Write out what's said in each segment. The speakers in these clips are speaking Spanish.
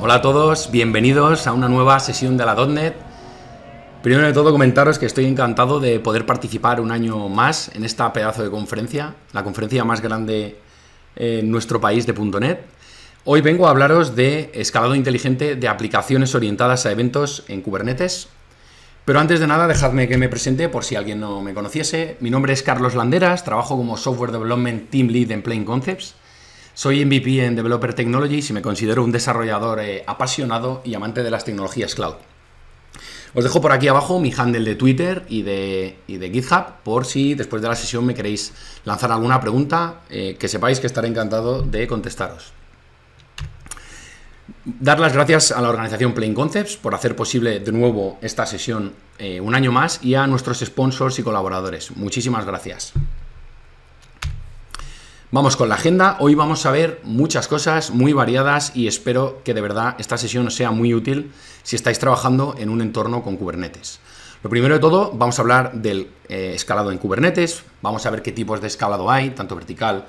Hola a todos, bienvenidos a una nueva sesión de la .NET. Primero de todo comentaros que estoy encantado de poder participar un año más en esta pedazo de conferencia, la conferencia más grande en nuestro país de .NET. Hoy vengo a hablaros de escalado inteligente de aplicaciones orientadas a eventos en Kubernetes. Pero antes de nada, dejadme que me presente por si alguien no me conociese. Mi nombre es Carlos Landeras, trabajo como Software Development Team Lead en Plain Concepts. Soy MVP en Developer Technologies y me considero un desarrollador eh, apasionado y amante de las tecnologías cloud. Os dejo por aquí abajo mi handle de Twitter y de, GitHub por si después de la sesión me queréis lanzar alguna pregunta, eh, que sepáis que estaré encantado de contestaros. Dar las gracias a la organización Plain Concepts por hacer posible de nuevo esta sesión eh, un año más y a nuestros sponsors y colaboradores. Muchísimas gracias. Vamos con la agenda. Hoy vamos a ver muchas cosas muy variadas y espero que de verdad esta sesión os sea muy útil si estáis trabajando en un entorno con Kubernetes. Lo primero de todo, vamos a hablar del eh, escalado en Kubernetes. Vamos a ver qué tipos de escalado hay, tanto vertical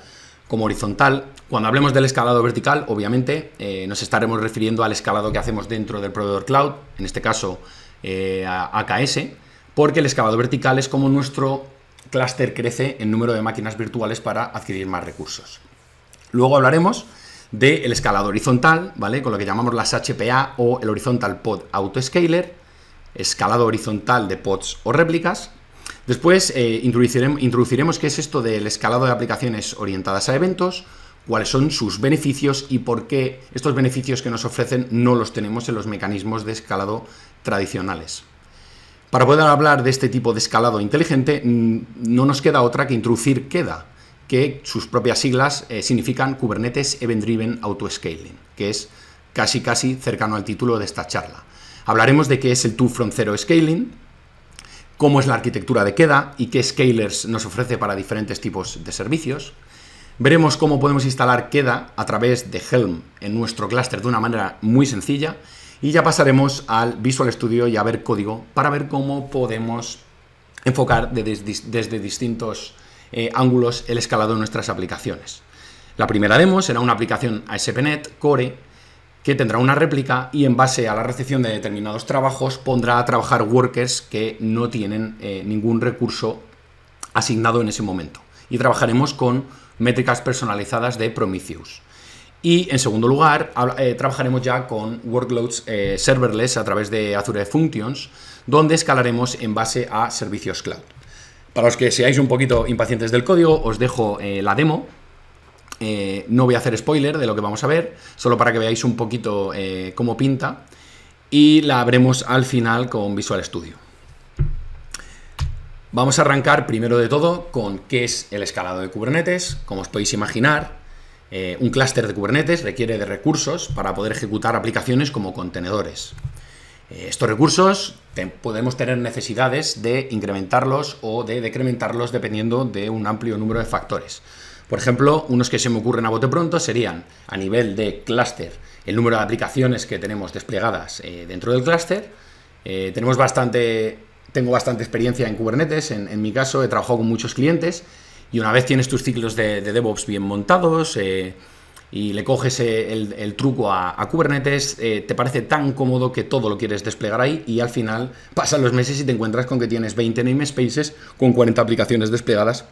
como horizontal. Cuando hablemos del escalado vertical, obviamente eh, nos estaremos refiriendo al escalado que hacemos dentro del proveedor cloud, en este caso eh, AKS, porque el escalado vertical es como nuestro Cluster crece en número de máquinas virtuales para adquirir más recursos. Luego hablaremos del escalado horizontal, ¿vale? Con lo que llamamos las HPA o el Horizontal Pod Auto Scaler, escalado horizontal de pods o réplicas. Después eh, introduciremos, introduciremos qué es esto del escalado de aplicaciones orientadas a eventos, cuáles son sus beneficios y por qué estos beneficios que nos ofrecen no los tenemos en los mecanismos de escalado tradicionales. Para poder hablar de este tipo de escalado inteligente, mm, no nos queda otra que introducir KEDA, que sus propias siglas eh, significan Kubernetes Event Driven Auto Scaling, que es casi casi cercano al título de esta charla. Hablaremos de qué es el 2 From Zero Scaling, cómo es la arquitectura de KEDA y qué scalers nos ofrece para diferentes tipos de servicios. Veremos cómo podemos instalar KEDA a través de Helm en nuestro clúster de una manera muy sencilla y ya pasaremos al Visual Studio y a ver código para ver cómo podemos enfocar desde, distintos eh, ángulos el escalado de nuestras aplicaciones. La primera demo será una aplicación ASP.NET Core que tendrá una réplica y en base a la recepción de determinados trabajos pondrá a trabajar workers que no tienen eh, ningún recurso asignado en ese momento. Y trabajaremos con métricas personalizadas de Prometheus. Y en segundo lugar, eh, trabajaremos ya con workloads eh, serverless a través de Azure Functions, donde escalaremos en base a servicios cloud. Para los que seáis un poquito impacientes del código, os dejo eh, la demo. no voy a hacer spoiler de lo que vamos a ver, solo para que veáis un poquito cómo pinta. Y la abremos al final con Visual Studio. Vamos a arrancar primero de todo con qué es el escalado de Kubernetes. Como os podéis imaginar, eh, un clúster de Kubernetes requiere de recursos para poder ejecutar aplicaciones como contenedores. Eh, estos recursos podemos tener necesidades de incrementarlos o de decrementarlos dependiendo de un amplio número de factores. Por ejemplo, unos que se me ocurren a bote pronto serían a nivel de clúster, el número de aplicaciones que tenemos desplegadas eh, dentro del clúster. tenemos bastante, tengo bastante experiencia en Kubernetes, en, en mi caso he trabajado con muchos clientes y una vez tienes tus ciclos de, DevOps bien montados eh, y le coges eh, el, truco a, Kubernetes, eh, te parece tan cómodo que todo lo quieres desplegar ahí y al final pasan los meses y te encuentras con que tienes 20 namespaces con 40 aplicaciones desplegadas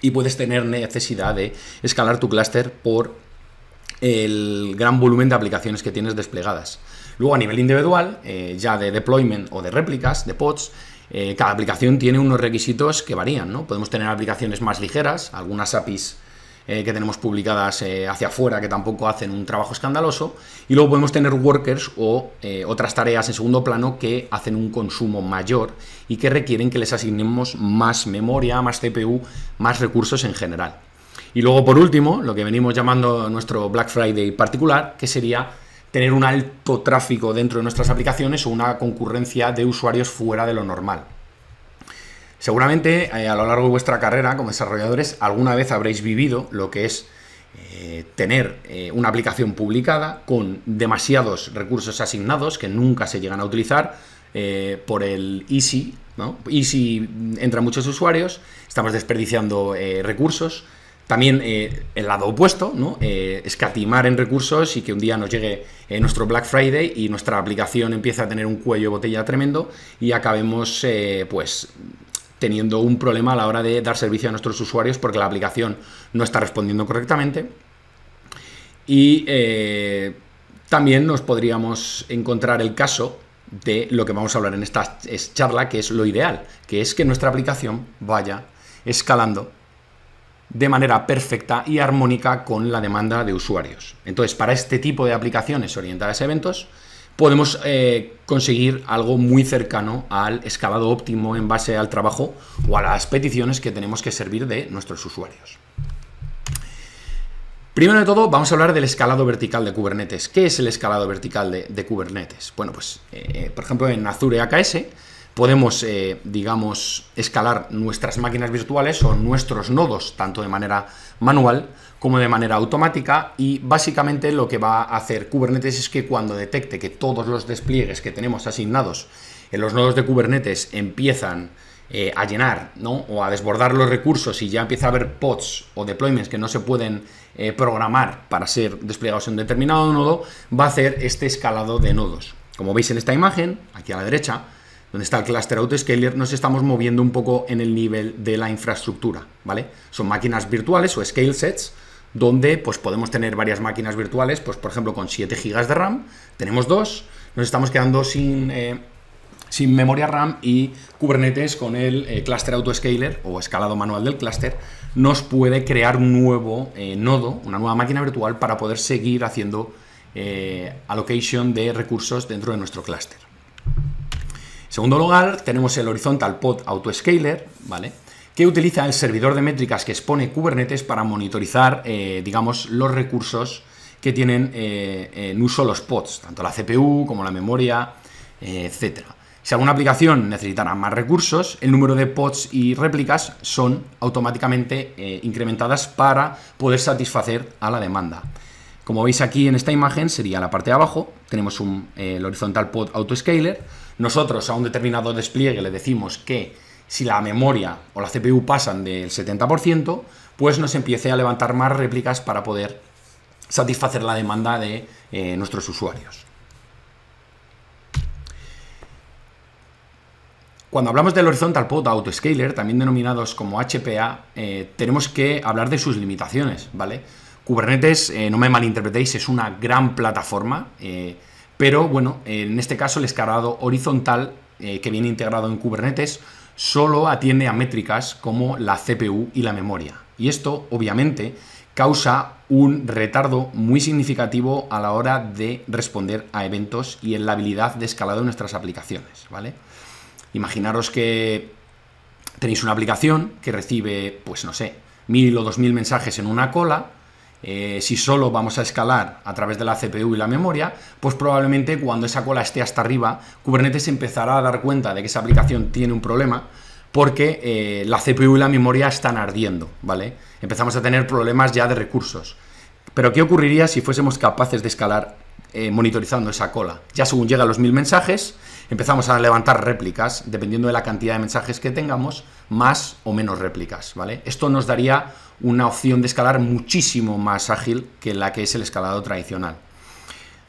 y puedes tener necesidad de escalar tu clúster por el gran volumen de aplicaciones que tienes desplegadas. Luego a nivel individual, ya de deployment o de réplicas, de pods, eh, cada aplicación tiene unos requisitos que varían, ¿no? Podemos tener aplicaciones más ligeras, algunas APIs eh, que tenemos publicadas eh, hacia afuera que tampoco hacen un trabajo escandaloso. Y luego podemos tener workers o otras tareas en segundo plano que hacen un consumo mayor y que requieren que les asignemos más memoria, más CPU, más recursos en general. Y luego por último, lo que venimos llamando nuestro Black Friday particular, que sería tener un alto tráfico dentro de nuestras aplicaciones o una concurrencia de usuarios fuera de lo normal. Seguramente eh, a lo largo de vuestra carrera como desarrolladores alguna vez habréis vivido lo que es eh, tener eh, una aplicación publicada con demasiados recursos asignados que nunca se llegan a utilizar por el easy, ¿no? Easy mm, entran muchos usuarios, estamos desperdiciando recursos, también eh, el lado opuesto, ¿no? Eh, escatimar en recursos y que un día nos llegue eh, nuestro Black Friday y nuestra aplicación empiece a tener un cuello de botella tremendo y acabemos pues teniendo un problema a la hora de dar servicio a nuestros usuarios porque la aplicación no está respondiendo correctamente. Y también nos podríamos encontrar el caso de lo que vamos a hablar en esta charla, que es lo ideal, que es que nuestra aplicación vaya escalando de manera perfecta y armónica con la demanda de usuarios. Entonces, para este tipo de aplicaciones orientadas a eventos, podemos eh, conseguir algo muy cercano al escalado óptimo en base al trabajo o a las peticiones que tenemos que servir de nuestros usuarios. Primero de todo, vamos a hablar del escalado vertical de Kubernetes. ¿Qué es el escalado vertical de, Kubernetes? Bueno, pues, eh, por ejemplo, en Azure AKS podemos, eh, digamos, escalar nuestras máquinas virtuales o nuestros nodos, tanto de manera manual como de manera automática y básicamente lo que va a hacer Kubernetes es que cuando detecte que todos los despliegues que tenemos asignados en los nodos de Kubernetes empiezan eh, a llenar ¿no? o a desbordar los recursos y ya empieza a haber pods o deployments que no se pueden eh, programar para ser desplegados en un determinado nodo, va a hacer este escalado de nodos. Como veis en esta imagen, aquí a la derecha, donde está el cluster autoscaler, nos estamos moviendo un poco en el nivel de la infraestructura, ¿vale? Son máquinas virtuales o scale sets, donde pues podemos tener varias máquinas virtuales, pues por ejemplo con 7 GB de RAM, tenemos dos, nos estamos quedando sin, eh, sin memoria RAM y Kubernetes con el eh, clúster auto autoscaler o escalado manual del cluster nos puede crear un nuevo eh, nodo, una nueva máquina virtual para poder seguir haciendo allocation de recursos dentro de nuestro clúster. Segundo lugar, tenemos el Horizontal Pod Autoscaler, ¿vale? que utiliza el servidor de métricas que expone Kubernetes para monitorizar, eh, digamos, los recursos que tienen eh, en uso los pods, tanto la CPU como la memoria, eh, etc. Si alguna aplicación necesitará más recursos, el número de pods y réplicas son automáticamente incrementadas para poder satisfacer a la demanda. Como veis aquí en esta imagen, sería la parte de abajo, tenemos el horizontal pod autoscaler, nosotros a un determinado despliegue le decimos que si la memoria o la CPU pasan del 70%, pues nos empiece a levantar más réplicas para poder satisfacer la demanda de eh, nuestros usuarios. Cuando hablamos del horizontal pod autoscaler, también denominados como HPA, eh, tenemos que hablar de sus limitaciones, ¿vale? Kubernetes, eh, no me malinterpretéis, es una gran plataforma. Pero bueno, en este caso el escalado horizontal eh, que viene integrado en Kubernetes solo atiende a métricas como la CPU y la memoria. Y esto, obviamente, causa un retardo muy significativo a la hora de responder a eventos y en la habilidad de escalado de nuestras aplicaciones, ¿vale? Imaginaros que tenéis una aplicación que recibe, pues no sé, mil o dos mil mensajes en una cola eh, si solo vamos a escalar a través de la CPU y la memoria, pues probablemente cuando esa cola esté hasta arriba, Kubernetes empezará a dar cuenta de que esa aplicación tiene un problema porque eh, la CPU y la memoria están ardiendo, ¿vale? Empezamos a tener problemas ya de recursos. Pero ¿qué ocurriría si fuésemos capaces de escalar eh, monitorizando esa cola? Ya según llegan los mil mensajes, empezamos a levantar réplicas, dependiendo de la cantidad de mensajes que tengamos, más o menos réplicas, ¿vale? Esto nos daría una opción de escalar muchísimo más ágil que la que es el escalado tradicional.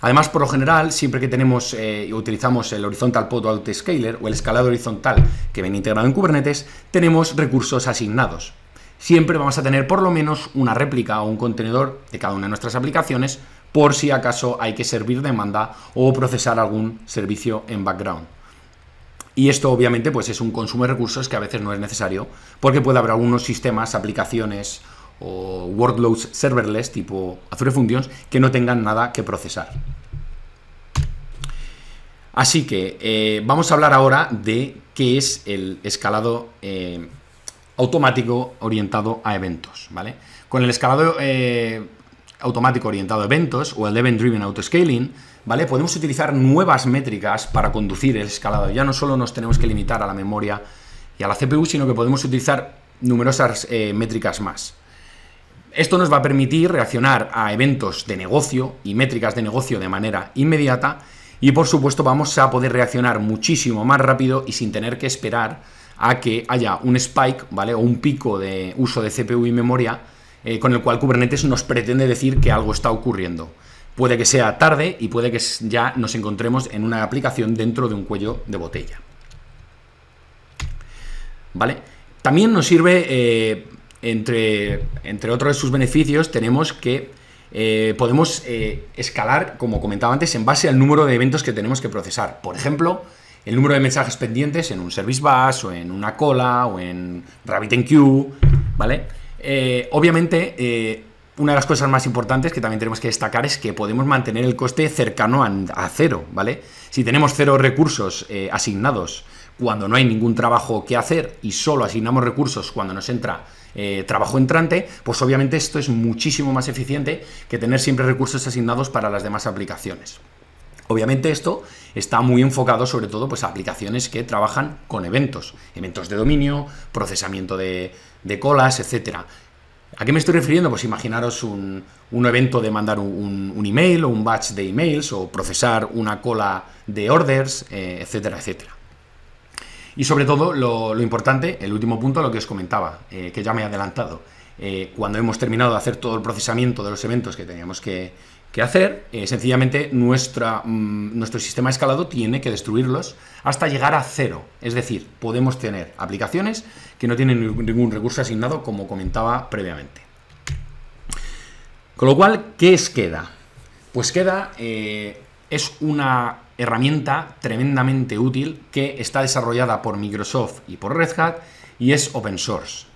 Además, por lo general, siempre que tenemos y eh, utilizamos el horizontal pod autoscaler o el escalado horizontal que viene integrado en Kubernetes, tenemos recursos asignados. Siempre vamos a tener por lo menos una réplica o un contenedor de cada una de nuestras aplicaciones por si acaso hay que servir demanda o procesar algún servicio en background. Y esto obviamente pues es un consumo de recursos que a veces no es necesario, porque puede haber algunos sistemas, aplicaciones o workloads serverless tipo Azure Functions que no tengan nada que procesar. Así que eh, vamos a hablar ahora de qué es el escalado eh, automático orientado a eventos, ¿vale? Con el escalado eh, automático orientado a eventos o el Event Driven Autoscaling, Podemos utilizar nuevas métricas para conducir el escalado. Ya no solo nos tenemos que limitar a la memoria y a la CPU, sino que podemos utilizar numerosas eh, métricas más. Esto nos va a permitir reaccionar a eventos de negocio y métricas de negocio de manera inmediata y por supuesto vamos a poder reaccionar muchísimo más rápido y sin tener que esperar a que haya un spike, ¿vale? O un pico de uso de CPU y memoria eh, con el cual Kubernetes nos pretende decir que algo está ocurriendo. Puede que sea tarde y puede que ya nos encontremos en una aplicación dentro de un cuello de botella. ¿Vale? También nos sirve, eh, entre, entre otros de sus beneficios, tenemos que eh, podemos eh, escalar, como comentaba antes, en base al número de eventos que tenemos que procesar. Por ejemplo, el número de mensajes pendientes en un service bus o en una cola o en RabbitMQ, ¿vale? obviamente, una de las cosas más importantes que también tenemos que destacar es que podemos mantener el coste cercano a, cero, ¿vale? Si tenemos cero recursos eh, asignados cuando no hay ningún trabajo que hacer y solo asignamos recursos cuando nos entra eh, trabajo entrante, pues obviamente esto es muchísimo más eficiente que tener siempre recursos asignados para las demás aplicaciones. Obviamente esto está muy enfocado sobre todo pues, a aplicaciones que trabajan con eventos, eventos de dominio, procesamiento de, de colas, etcétera. ¿A qué me estoy refiriendo? Pues imaginaros un, evento de mandar un, email o un batch de emails o procesar una cola de orders, eh, etcétera, etcétera. Y sobre todo, lo, importante, el último punto, lo que os comentaba, eh, que ya me he adelantado. Eh, cuando hemos terminado de hacer todo el procesamiento de los eventos que teníamos que, hacer, sencillamente mm, nuestro sistema escalado tiene que destruirlos hasta llegar a cero. Es decir, podemos tener aplicaciones que no tienen ningún recurso asignado, como comentaba previamente. Con lo cual, ¿qué es queda? Pues queda eh, es una herramienta tremendamente útil que está desarrollada por Microsoft y por Red Hat y es open source.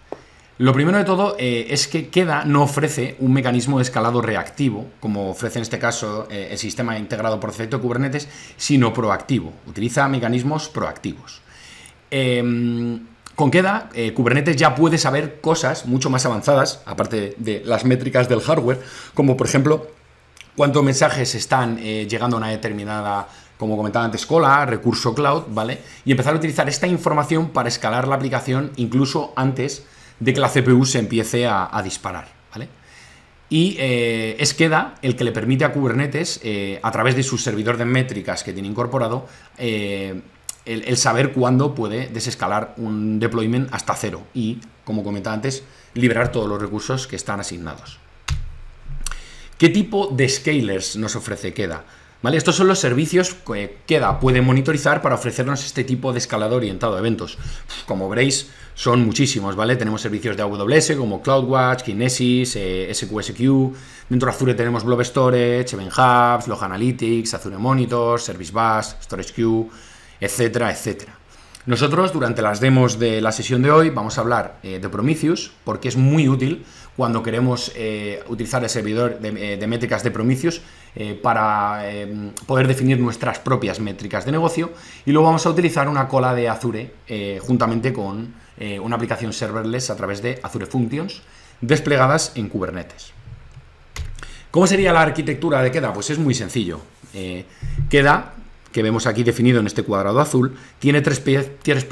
Lo primero de todo eh, es que Queda no ofrece un mecanismo de escalado reactivo, como ofrece en este caso eh, el sistema integrado por defecto Kubernetes, sino proactivo. Utiliza mecanismos proactivos. Eh, con Keda, eh, Kubernetes ya puede saber cosas mucho más avanzadas, aparte de las métricas del hardware, como por ejemplo cuántos mensajes están eh, llegando a una determinada, como comentaba antes, cola, recurso cloud, ¿vale? Y empezar a utilizar esta información para escalar la aplicación incluso antes de que la CPU se empiece a, disparar, ¿vale? Y eh, es queda el que le permite a Kubernetes, a través de su servidor de métricas que tiene incorporado, el, saber cuándo puede desescalar un deployment hasta cero y, como comentaba antes, liberar todos los recursos que están asignados. ¿Qué tipo de scalers nos ofrece Queda? ¿Vale? Estos son los servicios que Queda puede monitorizar para ofrecernos este tipo de escalador orientado a eventos. Como veréis, son muchísimos, ¿vale? Tenemos servicios de AWS como CloudWatch, Kinesis, eh, SQSQ. Dentro de Azure tenemos Blob Storage, Event Hubs, Log Analytics, Azure Monitor, Service Bus, Storage Queue etcétera, etcétera. Nosotros durante las demos de la sesión de hoy vamos a hablar eh, de Prometheus porque es muy útil cuando queremos eh, utilizar el servidor de, eh, métricas de Prometheus para poder definir nuestras propias métricas de negocio y luego vamos a utilizar una cola de Azure juntamente con una aplicación serverless a través de Azure Functions desplegadas en Kubernetes. ¿Cómo sería la arquitectura de Queda? Pues es muy sencillo. Queda que vemos aquí definido en este cuadrado azul, tiene tres, piezas, tres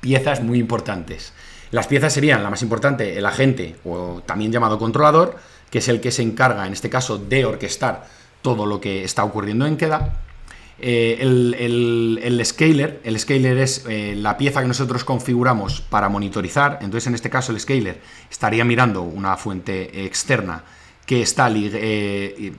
piezas muy importantes. Las piezas serían, la más importante, el agente, o también llamado controlador, que es el que se encarga, en este caso, de orquestar todo lo que está ocurriendo en queda. Eh, el, scaler, el scaler es eh, la pieza que nosotros configuramos para monitorizar, entonces en este caso el scaler estaría mirando una fuente externa que está eh,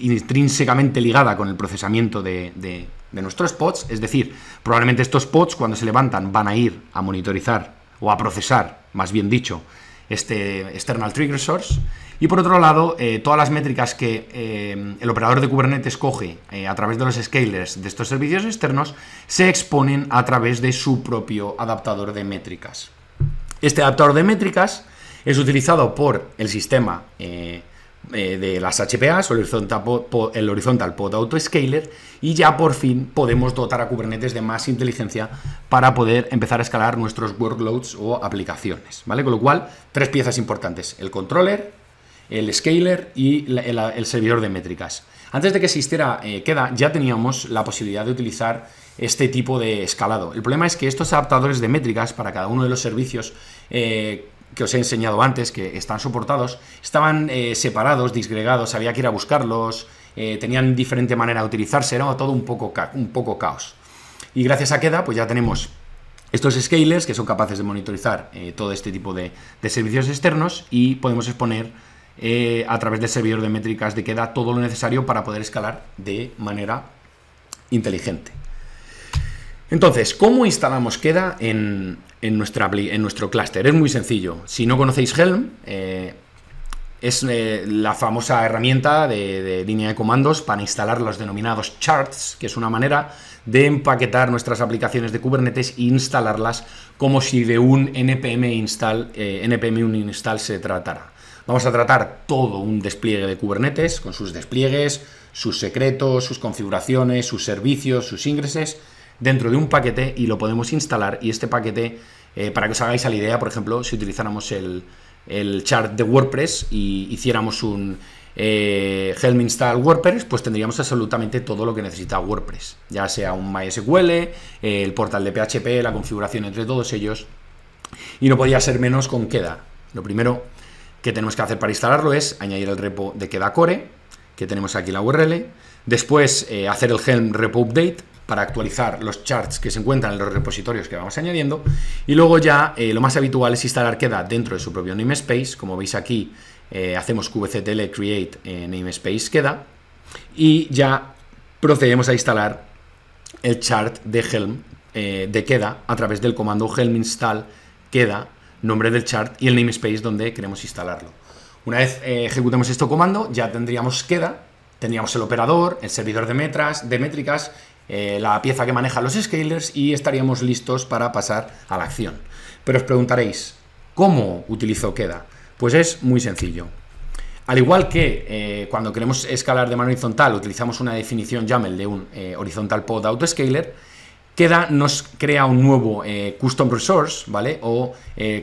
intrínsecamente ligada con el procesamiento de, nuestros pods, es decir, probablemente estos pods cuando se levantan van a ir a monitorizar o a procesar, más bien dicho, este external trigger source. Y por otro lado, eh, todas las métricas que eh, el operador de Kubernetes coge eh, a través de los scalers de estos servicios externos se exponen a través de su propio adaptador de métricas. Este adaptador de métricas es utilizado por el sistema eh, de las HPAs el horizontal, pod, Auto Scaler, autoscaler y ya por fin podemos dotar a Kubernetes de más inteligencia para poder empezar a escalar nuestros workloads o aplicaciones, ¿vale? Con lo cual, tres piezas importantes, el controller, el scaler y el, servidor de métricas. Antes de que existiera queda, eh, ya teníamos la posibilidad de utilizar este tipo de escalado. El problema es que estos adaptadores de métricas para cada uno de los servicios eh, que os he enseñado antes, que están soportados, estaban eh, separados, disgregados, había que ir a buscarlos, eh, tenían diferente manera de utilizarse, era todo un poco, un poco caos. Y gracias a Queda, pues ya tenemos estos scalers que son capaces de monitorizar eh, todo este tipo de, servicios externos y podemos exponer a través del servidor de métricas de Queda todo lo necesario para poder escalar de manera inteligente. Entonces, ¿cómo instalamos Keda en, nuestro clúster? Es muy sencillo. Si no conocéis Helm, eh, es eh, la famosa herramienta de, línea de comandos para instalar los denominados charts, que es una manera de empaquetar nuestras aplicaciones de Kubernetes e instalarlas como si de un npm install, eh, npm un se tratara. Vamos a tratar todo un despliegue de Kubernetes con sus despliegues, sus secretos, sus configuraciones, sus servicios, sus ingresos, dentro de un paquete y lo podemos instalar y este paquete, eh, para que os hagáis la idea, por ejemplo, si utilizáramos el, el chart de WordPress y hiciéramos un eh, Helm install WordPress, pues tendríamos absolutamente todo lo que necesita WordPress, ya sea un MySQL, eh, el portal de PHP, la configuración entre todos ellos. Y no podía ser menos con Keda, Lo primero que tenemos que hacer para instalarlo es añadir el repo de Queda Core, que tenemos aquí la URL, después hacer el Helm repo update para actualizar los charts que se encuentran en los repositorios que vamos añadiendo. Y luego ya eh, lo más habitual es instalar queda dentro de su propio namespace. Como veis aquí, eh, hacemos qvctl create eh, namespace queda. Y ya procedemos a instalar el chart de Helm de queda a través del comando helm install queda, nombre del chart y el namespace donde queremos instalarlo. Una vez ejecutemos este comando, ya tendríamos queda, tendríamos el operador, el servidor de, metras, de métricas eh, la pieza que maneja los scalers y estaríamos listos para pasar a la acción. Pero os preguntaréis, ¿cómo utilizo Queda? Pues es muy sencillo. Al igual que eh, cuando queremos escalar de manera horizontal utilizamos una definición YAML de un eh, horizontal pod autoscaler, Queda nos crea un nuevo custom resource, ¿vale? O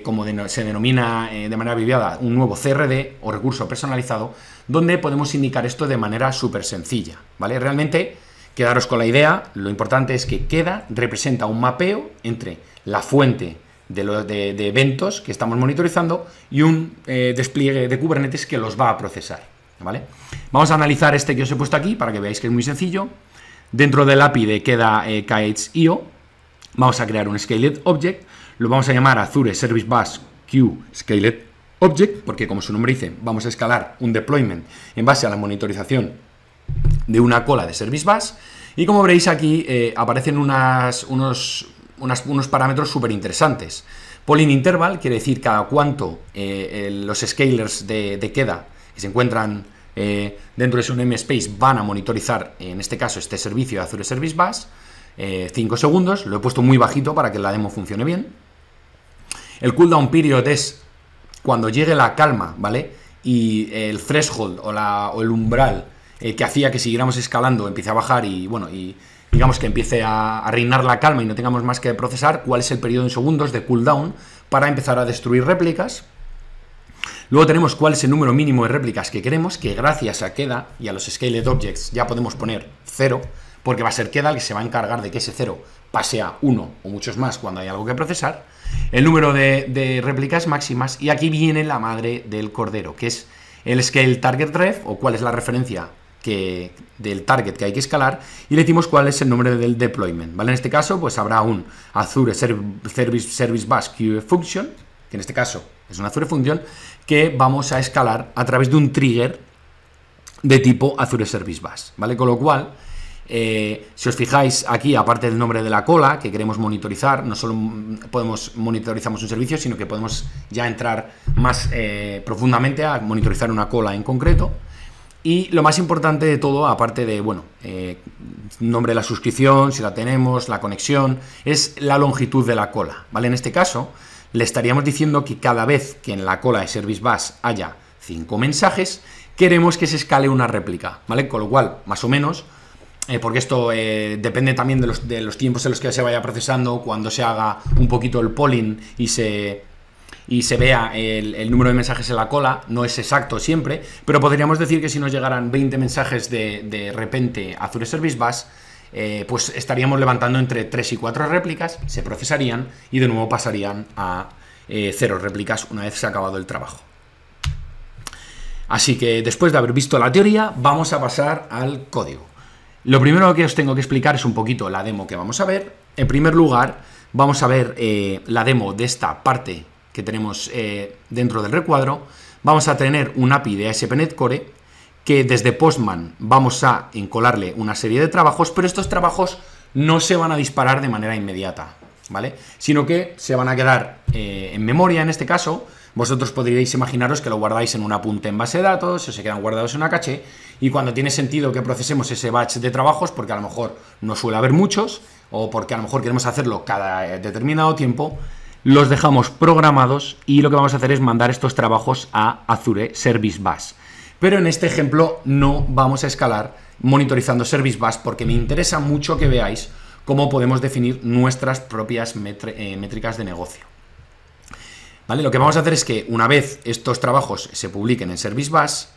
como se denomina de manera abreviada, un nuevo CRD o recurso personalizado, donde podemos indicar esto de manera súper sencilla, ¿vale? Realmente Quedaros con la idea, lo importante es que queda representa un mapeo entre la fuente de, eventos que estamos monitorizando y un eh, despliegue de Kubernetes que los va a procesar. ¿vale? Vamos a analizar este que os he puesto aquí para que veáis que es muy sencillo. Dentro del API de queda eh, io vamos a crear un Scaled Object, lo vamos a llamar Azure Service Bus Queue Scaled Object, porque como su nombre dice, vamos a escalar un deployment en base a la monitorización de una cola de Service Bus. Y como veréis aquí eh, aparecen unos, parámetros súper interesantes. Polling interval quiere decir cada cuánto eh, los scalers de, queda que se encuentran eh, dentro de su namespace van a monitorizar, en este caso, este servicio de Azure Service Bus. 5 segundos, lo he puesto muy bajito para que la demo funcione bien. El cooldown period es cuando llegue la calma, ¿vale? Y el threshold o, o el umbral eh, que hacía que siguiéramos escalando empiece a bajar y, bueno, y digamos que empiece a, reinar la calma y no tengamos más que procesar cuál es el periodo en segundos de cooldown para empezar a destruir réplicas. Luego tenemos cuál es el número mínimo de réplicas que queremos, que gracias a Keda y a los Scaled Objects ya podemos poner 0, porque va a ser Keda el que se va a encargar de que ese 0 pase a 1 o muchos más cuando hay algo que procesar. El número de, de réplicas máximas, y aquí viene la madre del cordero, que es el Scale Target Ref, o cuál es la referencia del target que hay que escalar y le decimos cuál es el nombre del deployment. ¿vale? En este caso, pues habrá un Azure Service, Service Bus Queue Function, que en este caso es una Azure Function, que vamos a escalar a través de un trigger de tipo Azure Service Bus. ¿vale? Con lo cual, eh, si os fijáis aquí, aparte del nombre de la cola que queremos monitorizar, no solo podemos monitorizamos un servicio, sino que podemos ya entrar más eh, profundamente a monitorizar una cola en concreto. Y lo más importante de todo, aparte de, bueno, eh, nombre de la suscripción, si la tenemos, la conexión, es la longitud de la cola, ¿vale? En este caso, le estaríamos diciendo que cada vez que en la cola de Service Bus haya cinco mensajes, queremos que se escale una réplica, ¿vale? Con lo cual, más o menos, eh, porque esto eh, depende también de los, de los tiempos en los que se vaya procesando, cuando se haga un poquito el polling y se y se vea el, número de mensajes en la cola, no es exacto siempre, pero podríamos decir que si nos llegaran 20 mensajes de, de repente a Azure Service Bus, eh, pues estaríamos levantando entre 3 y 4 réplicas, se procesarían y de nuevo pasarían a 0 eh, réplicas una vez se ha acabado el trabajo. Así que después de haber visto la teoría, vamos a pasar al código. Lo primero que os tengo que explicar es un poquito la demo que vamos a ver. En primer lugar, vamos a ver eh, la demo de esta parte que tenemos eh, dentro del recuadro, vamos a tener un API de ASP.NET Core que desde Postman vamos a encolarle una serie de trabajos, pero estos trabajos no se van a disparar de manera inmediata, ¿vale? Sino que se van a quedar eh, en memoria en este caso. Vosotros podríais imaginaros que lo guardáis en una punta en base de datos, o se quedan guardados en una caché, y cuando tiene sentido que procesemos ese batch de trabajos, porque a lo mejor no suele haber muchos, o porque a lo mejor queremos hacerlo cada eh, determinado tiempo, los dejamos programados y lo que vamos a hacer es mandar estos trabajos a Azure Service Bus. Pero en este ejemplo no vamos a escalar monitorizando Service Bus porque me interesa mucho que veáis cómo podemos definir nuestras propias eh, métricas de negocio. ¿Vale? Lo que vamos a hacer es que una vez estos trabajos se publiquen en Service Bus,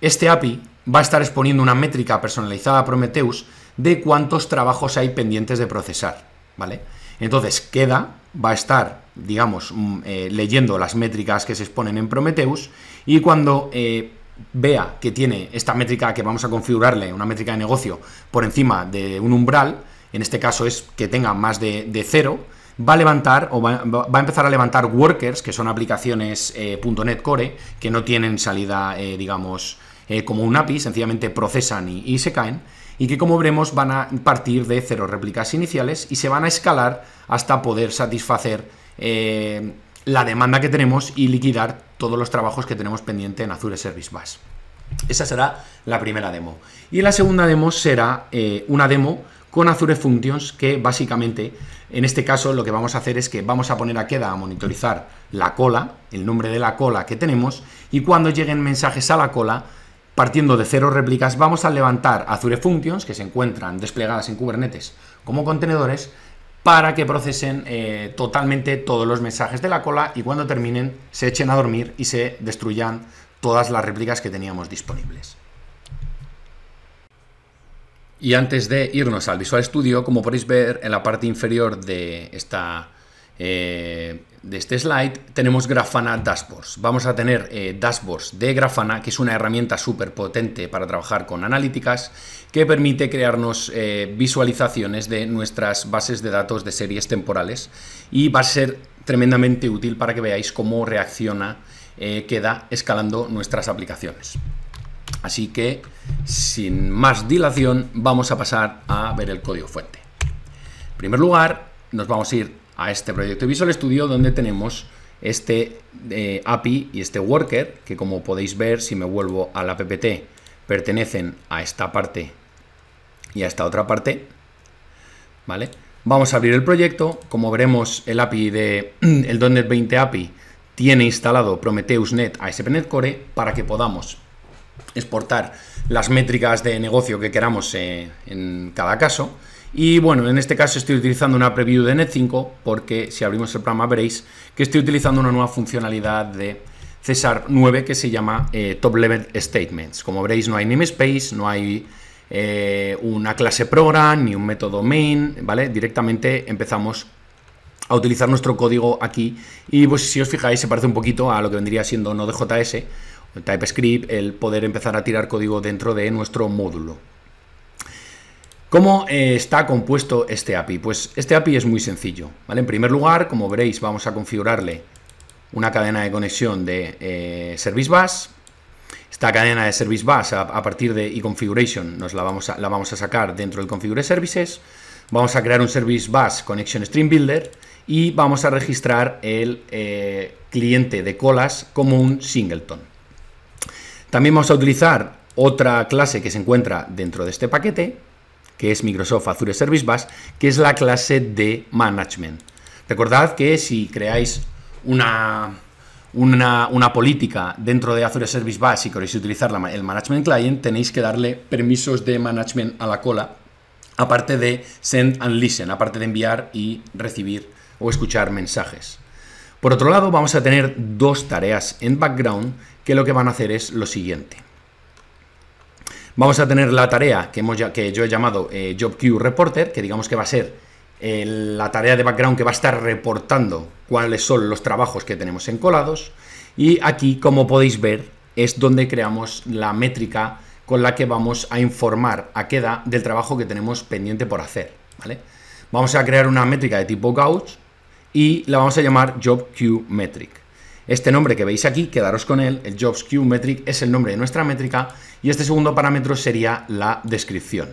este API va a estar exponiendo una métrica personalizada a Prometheus de cuántos trabajos hay pendientes de procesar. ¿vale? Entonces queda, va a estar digamos, mm, eh, leyendo las métricas que se exponen en Prometheus y cuando eh, vea que tiene esta métrica que vamos a configurarle, una métrica de negocio, por encima de un umbral, en este caso es que tenga más de, cero, va a levantar o va, a empezar a levantar workers, que son aplicaciones eh, .NET Core, que no tienen salida, digamos, como un API, sencillamente procesan y, se caen, y que como veremos van a partir de cero réplicas iniciales y se van a escalar hasta poder satisfacer eh, la demanda que tenemos y liquidar todos los trabajos que tenemos pendiente en Azure Service Bus. Esa será la primera demo. Y la segunda demo será eh, una demo con Azure Functions que básicamente en este caso lo que vamos a hacer es que vamos a poner a queda a monitorizar la cola, el nombre de la cola que tenemos y cuando lleguen mensajes a la cola, partiendo de cero réplicas, vamos a levantar Azure Functions que se encuentran desplegadas en Kubernetes como contenedores para que procesen eh, totalmente todos los mensajes de la cola y cuando terminen se echen a dormir y se destruyan todas las réplicas que teníamos disponibles. Y antes de irnos al Visual Studio, como podéis ver en la parte inferior de esta eh, de este slide, tenemos Grafana Dashboards. Vamos a tener eh, Dashboards de Grafana, que es una herramienta súper potente para trabajar con analíticas, que permite crearnos eh, visualizaciones de nuestras bases de datos de series temporales y va a ser tremendamente útil para que veáis cómo reacciona, queda escalando nuestras aplicaciones. Así que, sin más dilación, vamos a pasar a ver el código fuente. En primer lugar, nos vamos a ir a este proyecto Visual Studio donde tenemos este eh, API y este worker que como podéis ver si me vuelvo a la PPT pertenecen a esta parte y a esta otra parte. ¿Vale? Vamos a abrir el proyecto. Como veremos, el API de el .NET 20 API tiene instalado net a SPNet Core para que podamos exportar las métricas de negocio que queramos eh, en cada caso. Y bueno, en este caso estoy utilizando una preview de Net5 porque si abrimos el programa veréis que estoy utilizando una nueva funcionalidad de Cesar 9 que se llama eh, Top Level Statements. Como veréis no hay namespace, no hay eh, una clase program ni un método main, ¿vale? Directamente empezamos a utilizar nuestro código aquí y pues si os fijáis se parece un poquito a lo que vendría siendo Node.js, TypeScript, el poder empezar a tirar código dentro de nuestro módulo. ¿Cómo eh, está compuesto este API? Pues este API es muy sencillo. ¿vale? En primer lugar, como veréis, vamos a configurarle una cadena de conexión de eh, Service Bus. Esta cadena de Service Bus a, partir de eConfiguration nos la vamos, a, la vamos a sacar dentro del Configure Services. Vamos a crear un Service Bus Connection Stream Builder y vamos a registrar el eh, cliente de colas como un singleton. También vamos a utilizar otra clase que se encuentra dentro de este paquete, que es Microsoft Azure Service Bus, que es la clase de management. Recordad que si creáis una, política dentro de Azure Service Bus y queréis utilizar el Management Client, tenéis que darle permisos de management a la cola, aparte de send and listen, aparte de enviar y recibir o escuchar mensajes. Por otro lado, vamos a tener dos tareas en background que lo que van a hacer es lo siguiente. Vamos a tener la tarea que, hemos que yo he llamado eh, Job Queue Reporter, que digamos que va a ser eh, la tarea de background que va a estar reportando cuáles son los trabajos que tenemos encolados. Y aquí, como podéis ver, es donde creamos la métrica con la que vamos a informar a queda del trabajo que tenemos pendiente por hacer. ¿vale? Vamos a crear una métrica de tipo Gauge y la vamos a llamar Job Queue Metric. Este nombre que veis aquí, quedaros con él, el Jobs Queue Metric, es el nombre de nuestra métrica y este segundo parámetro sería la descripción.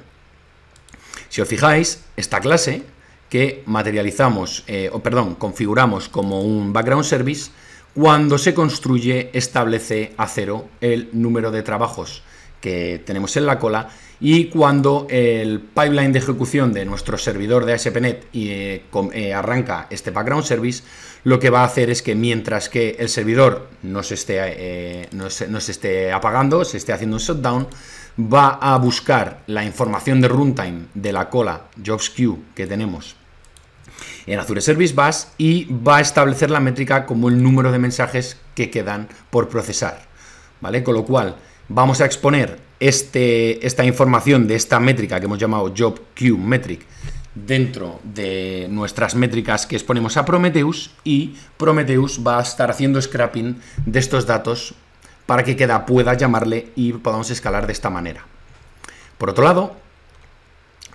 Si os fijáis, esta clase que materializamos, eh, o perdón, configuramos como un background service, cuando se construye establece a cero el número de trabajos que tenemos en la cola y cuando el pipeline de ejecución de nuestro servidor de ASP.NET eh, eh, arranca este background service, lo que va a hacer es que mientras que el servidor no se esté, eh, no se, esté apagando, se esté haciendo un shutdown, va a buscar la información de runtime de la cola jobs queue que tenemos en Azure Service Bus y va a establecer la métrica como el número de mensajes que quedan por procesar. ¿Vale? Con lo cual, vamos a exponer este, esta información de esta métrica que hemos llamado Job Queue Metric dentro de nuestras métricas que exponemos a Prometheus y Prometheus va a estar haciendo scrapping de estos datos para que queda pueda llamarle y podamos escalar de esta manera. Por otro lado,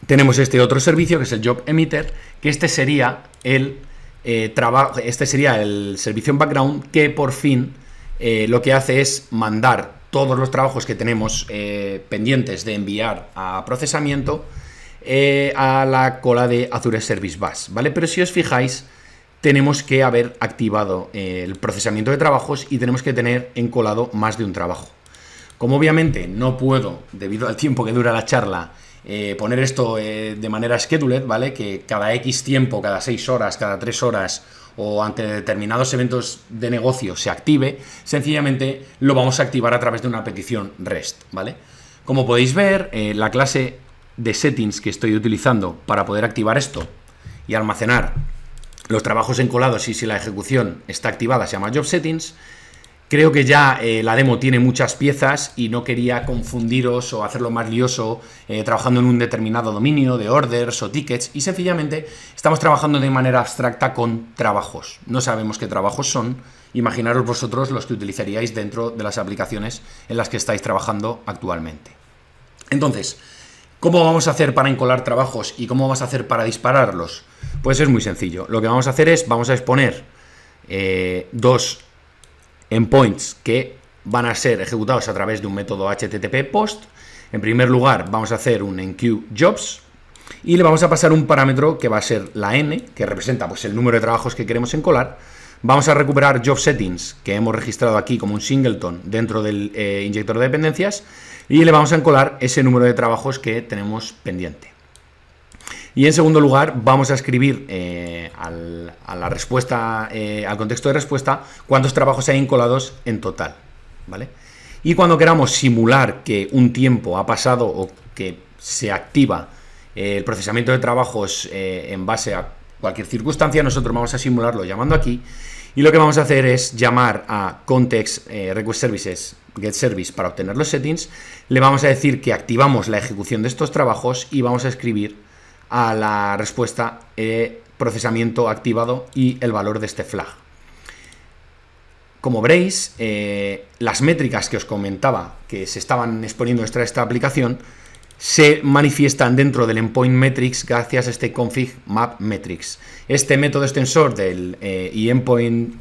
tenemos este otro servicio que es el Job Emitter, que este sería el eh, trabajo, este sería el servicio en background que por fin eh, lo que hace es mandar todos los trabajos que tenemos eh, pendientes de enviar a procesamiento eh, a la cola de Azure Service Bus, ¿vale? Pero si os fijáis, tenemos que haber activado eh, el procesamiento de trabajos y tenemos que tener encolado más de un trabajo. Como obviamente no puedo, debido al tiempo que dura la charla, poner esto de manera scheduled, ¿vale? Que cada X tiempo, cada 6 horas, cada 3 horas o ante determinados eventos de negocio se active, sencillamente lo vamos a activar a través de una petición REST, ¿vale? Como podéis ver, eh, la clase de settings que estoy utilizando para poder activar esto y almacenar los trabajos encolados y si la ejecución está activada se llama job settings Creo que ya eh, la demo tiene muchas piezas y no quería confundiros o hacerlo más lioso eh, trabajando en un determinado dominio de orders o tickets y sencillamente estamos trabajando de manera abstracta con trabajos. No sabemos qué trabajos son. Imaginaros vosotros los que utilizaríais dentro de las aplicaciones en las que estáis trabajando actualmente. Entonces, ¿cómo vamos a hacer para encolar trabajos y cómo vamos a hacer para dispararlos? Pues es muy sencillo. Lo que vamos a hacer es, vamos a exponer eh, dos points que van a ser ejecutados a través de un método HTTP POST. En primer lugar, vamos a hacer un enqueue jobs y le vamos a pasar un parámetro que va a ser la n, que representa pues, el número de trabajos que queremos encolar. Vamos a recuperar job settings que hemos registrado aquí como un singleton dentro del eh, inyector de dependencias y le vamos a encolar ese número de trabajos que tenemos pendiente. Y en segundo lugar, vamos a escribir eh, al, a la respuesta, eh, al contexto de respuesta, cuántos trabajos hay encolados en total. ¿Vale? Y cuando queramos simular que un tiempo ha pasado o que se activa eh, el procesamiento de trabajos en base a cualquier circunstancia, nosotros vamos a simularlo llamando aquí. Y lo que vamos a hacer es llamar a context request services get service para obtener los settings. Le vamos a decir que activamos la ejecución de estos trabajos y vamos a escribir a la respuesta eh, procesamiento activado y el valor de este flag. Como veréis, eh, las métricas que os comentaba que se estaban exponiendo extra esta aplicación se manifiestan dentro del endpoint metrics gracias a este config map metrics. Este método extensor del eh, endpoint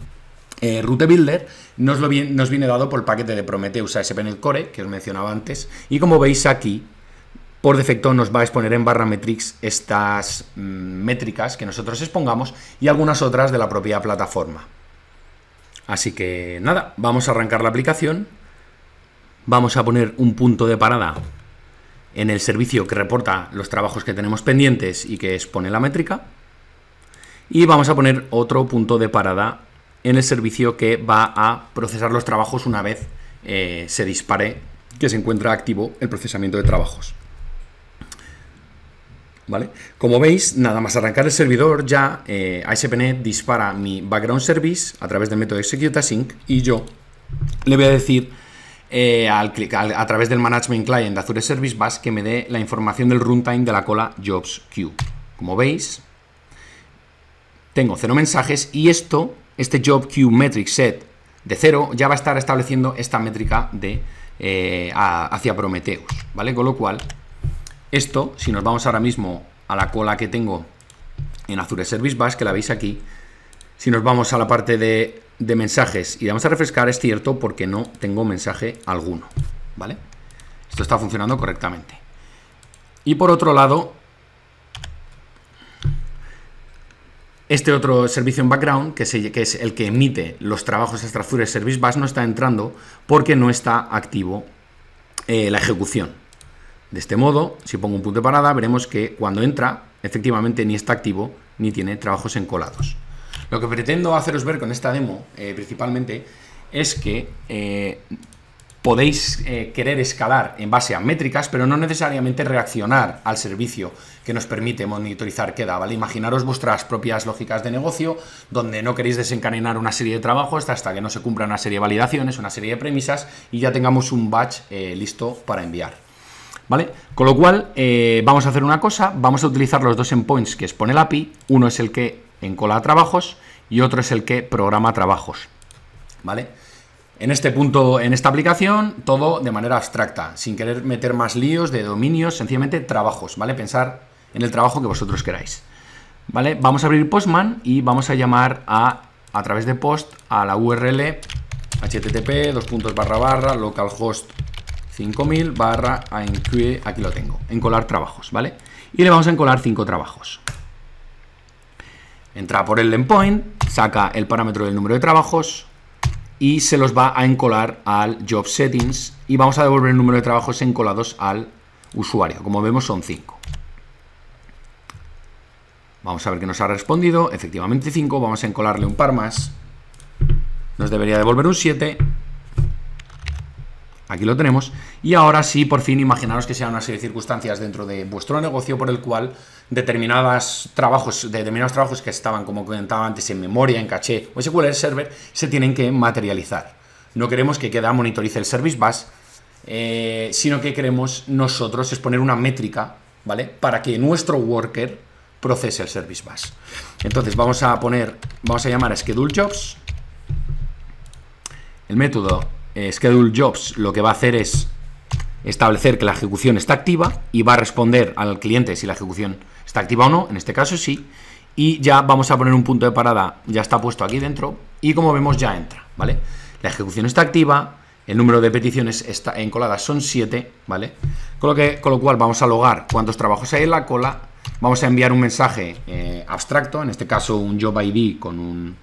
route builder nos, lo viene, nos viene dado por el paquete de Prometheus ASP en el core que os mencionaba antes y como veis aquí por defecto nos va a exponer en barra metrics estas mm, métricas que nosotros expongamos y algunas otras de la propia plataforma. Así que nada, vamos a arrancar la aplicación, vamos a poner un punto de parada en el servicio que reporta los trabajos que tenemos pendientes y que expone la métrica, y vamos a poner otro punto de parada en el servicio que va a procesar los trabajos una vez eh, se dispare que se encuentra activo el procesamiento de trabajos. Como veis, nada más arrancar el servidor ya eh, ASP.NET dispara mi background service a través del método executeAsync y yo le voy a decir eh, a través del management client de Azure Service Bus que me dé la información del runtime de la cola jobs queue. Como veis, tengo cero mensajes y esto, este job queue metric set de cero, ya va a estar estableciendo esta métrica de eh, hacia Prometheus, ¿vale? Con lo cual esto, si nos vamos ahora mismo a la cola que tengo en Azure Service Bus, que la veis aquí, si nos vamos a la parte de, mensajes y vamos a refrescar, es cierto porque no tengo mensaje alguno, ¿vale? Esto está funcionando correctamente. Y por otro lado, Este otro servicio en background, que, es el que emite los trabajos Azure Service Bus, no está entrando porque no está activo eh, la ejecución. De este modo, si pongo un punto de parada, veremos que cuando entra, efectivamente ni está activo ni tiene trabajos encolados. Lo que pretendo haceros ver con esta demo, eh, principalmente, es que eh, podéis eh, querer escalar en base a métricas, pero no necesariamente reaccionar al servicio que nos permite monitorizar queda, ¿vale? Imaginaros vuestras propias lógicas de negocio, donde no queréis desencadenar una serie de trabajos hasta que no se cumpla una serie de validaciones, una serie de premisas y ya tengamos un batch listo para enviar. ¿Vale? Con lo cual, eh, vamos a hacer una cosa, vamos a utilizar los dos endpoints que expone la API, uno es el que encola trabajos y otro es el que programa trabajos, ¿vale? En este punto, en esta aplicación, todo de manera abstracta, sin querer meter más líos de dominios, sencillamente trabajos, ¿vale? Pensar en el trabajo que vosotros queráis, ¿vale? Vamos a abrir Postman y vamos a llamar a, a través de post a la URL http://localhost 5000 barra a incluye, aquí lo tengo, encolar trabajos, ¿vale? Y le vamos a encolar 5 trabajos. Entra por el endpoint, saca el parámetro del número de trabajos y se los va a encolar al job settings y vamos a devolver el número de trabajos encolados al usuario. Como vemos son 5. Vamos a ver qué nos ha respondido. Efectivamente 5. Vamos a encolarle un par más. Nos debería devolver un 7 Aquí lo tenemos. Y ahora sí, por fin, imaginaros que sea una serie de circunstancias dentro de vuestro negocio por el cual determinados trabajos, determinados trabajos que estaban, como comentaba antes, en memoria, en caché o SQL Server, se tienen que materializar. No queremos que queda monitorice el Service Bus, eh, sino que queremos nosotros es poner una métrica, ¿vale? Para que nuestro worker procese el Service Bus. Entonces vamos a poner, vamos a llamar a Schedule Jobs, el método eh, schedule jobs lo que va a hacer es establecer que la ejecución está activa y va a responder al cliente si la ejecución está activa o no, en este caso sí, y ya vamos a poner un punto de parada, ya está puesto aquí dentro, y como vemos ya entra, ¿vale? La ejecución está activa, el número de peticiones está en son 7, ¿vale? Con lo, que, con lo cual vamos a logar cuántos trabajos hay en la cola, vamos a enviar un mensaje eh, abstracto, en este caso un job ID con un,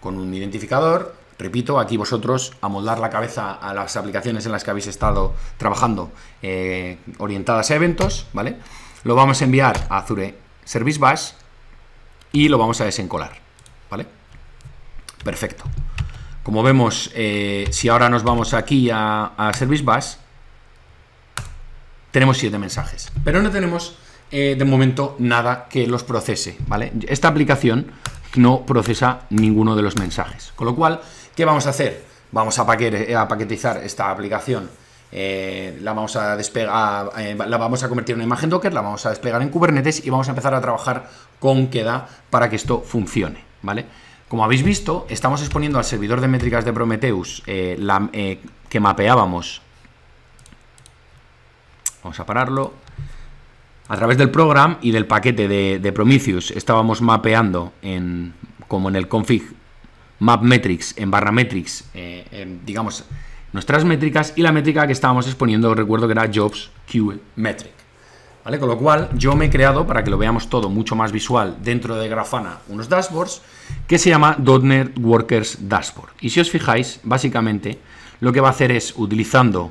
con un identificador, Repito, aquí vosotros a moldar la cabeza a las aplicaciones en las que habéis estado trabajando eh, orientadas a eventos, ¿vale? Lo vamos a enviar a Azure Service Bus y lo vamos a desencolar, ¿vale? Perfecto. Como vemos, eh, si ahora nos vamos aquí a, Service Bus, tenemos siete mensajes, pero no tenemos eh, de momento nada que los procese, ¿vale? Esta aplicación no procesa ninguno de los mensajes, con lo cual ¿Qué vamos a hacer? Vamos a, eh, paquetizar esta aplicación. Eh, la vamos a despegar, eh, la vamos a convertir en una imagen Docker, la vamos a desplegar en Kubernetes y vamos a empezar a trabajar con queda para que esto funcione, ¿vale? Como habéis visto, estamos exponiendo al servidor de métricas de Prometheus que mapeábamos. Vamos a pararlo. A través del program y del paquete de, de Prometheus estábamos mapeando en, como en el config MapMetrics, en barra metrics, eh, digamos, nuestras métricas y la métrica que estábamos exponiendo, recuerdo que era Jobs Metric. ¿Vale? Con lo cual, yo me he creado, para que lo veamos todo mucho más visual dentro de Grafana, unos dashboards que se llama .NET Workers Dashboard. Y si os fijáis, básicamente, lo que va a hacer es, utilizando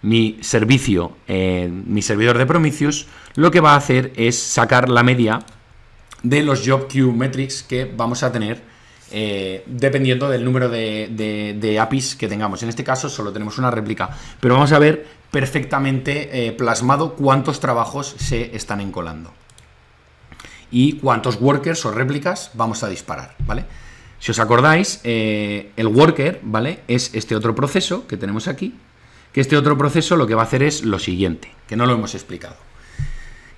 mi servicio, eh, mi servidor de Prometheus, lo que va a hacer es sacar la media de los job metrics que vamos a tener eh, dependiendo del número de, APIs que tengamos. En este caso solo tenemos una réplica, pero vamos a ver perfectamente eh, plasmado cuántos trabajos se están encolando y cuántos workers o réplicas vamos a disparar, ¿vale? Si os acordáis, eh, el worker, ¿vale? Es este otro proceso que tenemos aquí, que este otro proceso lo que va a hacer es lo siguiente, que no lo hemos explicado.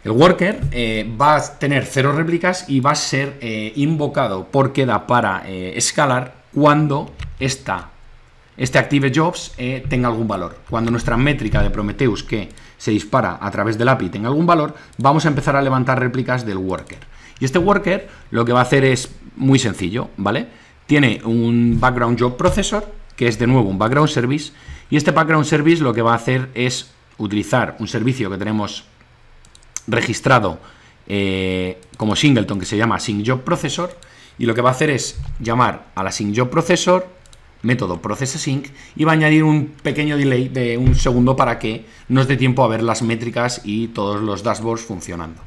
El worker eh, va a tener cero réplicas y va a ser eh, invocado por queda para eh, escalar cuando esta, este Active Jobs tenga algún valor. Cuando nuestra métrica de Prometheus que se dispara a través del API tenga algún valor, vamos a empezar a levantar réplicas del worker. Y este worker lo que va a hacer es muy sencillo, ¿vale? Tiene un background job processor, que es de nuevo un background service, y este background service lo que va a hacer es utilizar un servicio que tenemos registrado eh, como singleton que se llama SyncJobProcessor y lo que va a hacer es llamar a la SyncJobProcessor método processSync y va a añadir un pequeño delay de un segundo para que nos dé tiempo a ver las métricas y todos los dashboards funcionando.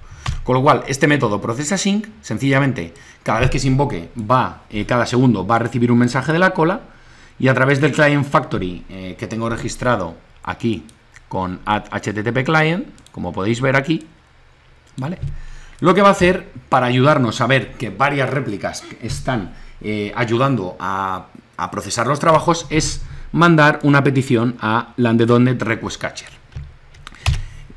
Con lo cual, este método sync sencillamente, cada vez que se invoque, va, eh, cada segundo va a recibir un mensaje de la cola y a través del client factory eh, que tengo registrado aquí con http client, como podéis ver aquí, ¿vale? Lo que va a hacer para ayudarnos a ver que varias réplicas están eh, ayudando a, procesar los trabajos es mandar una petición a Landedonet Request Catcher.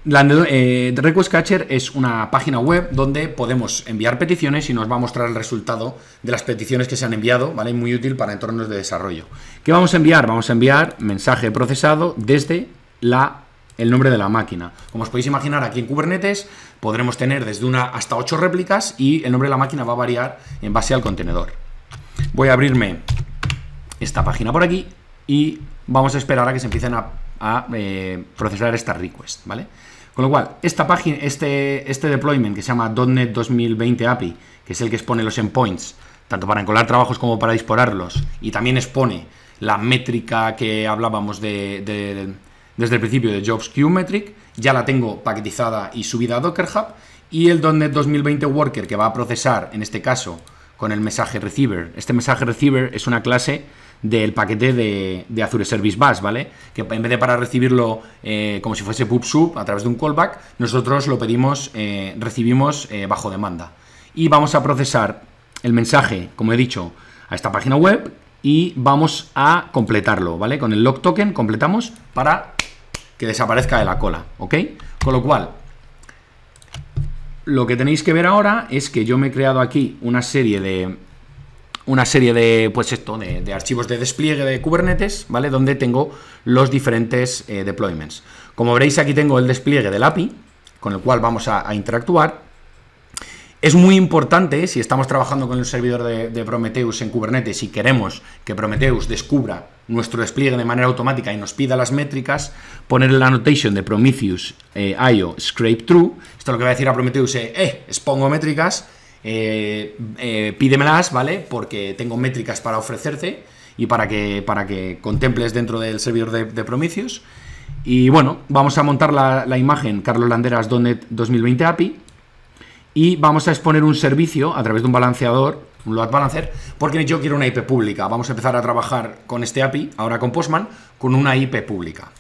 Landed, eh, Request Catcher es una página web donde podemos enviar peticiones y nos va a mostrar el resultado de las peticiones que se han enviado, ¿vale? Muy útil para entornos de desarrollo. ¿Qué vamos a enviar? Vamos a enviar mensaje procesado desde la el nombre de la máquina. Como os podéis imaginar, aquí en Kubernetes podremos tener desde una hasta ocho réplicas y el nombre de la máquina va a variar en base al contenedor. Voy a abrirme esta página por aquí y vamos a esperar a que se empiecen a, eh, procesar estas request ¿vale? Con lo cual, esta página, este, este deployment que se llama .NET 2020 API, que es el que expone los endpoints, tanto para encolar trabajos como para dispararlos, y también expone la métrica que hablábamos de desde el principio de Jobs Qmetric, ya la tengo paquetizada y subida a Docker Hub, y el .NET 2020 Worker que va a procesar, en este caso, con el mensaje receiver. Este mensaje receiver es una clase del paquete de, Azure Service Bus, ¿vale? Que en vez de para recibirlo eh, como si fuese PubSub a través de un callback, nosotros lo pedimos, eh, recibimos eh, bajo demanda. Y vamos a procesar el mensaje, como he dicho, a esta página web y vamos a completarlo, ¿vale? Con el log token completamos para que desaparezca de la cola, ¿ok? Con lo cual, lo que tenéis que ver ahora es que yo me he creado aquí una serie de una serie de, pues de, archivos de despliegue de Kubernetes, ¿vale? Donde tengo los diferentes eh, deployments. Como veréis, aquí tengo el despliegue del API, con el cual vamos a, interactuar. Es muy importante, si estamos trabajando con el servidor de Prometheus en Kubernetes y queremos que Prometheus descubra nuestro despliegue de manera automática y nos pida las métricas, poner la annotation de Prometheus eh, IO scrape true. Esto lo que va a decir a Prometheus es, eh, expongo métricas, eh, eh, pídemelas, ¿vale? Porque tengo métricas para ofrecerte y para que, para que contemples dentro del servidor de, Prometheus. Y bueno, vamos a montar la, imagen Carlos Landeras 2020 API y vamos a exponer un servicio a través de un balanceador un load balancer, porque yo quiero una IP pública. Vamos a empezar a trabajar con este API, ahora con Postman, con una IP pública.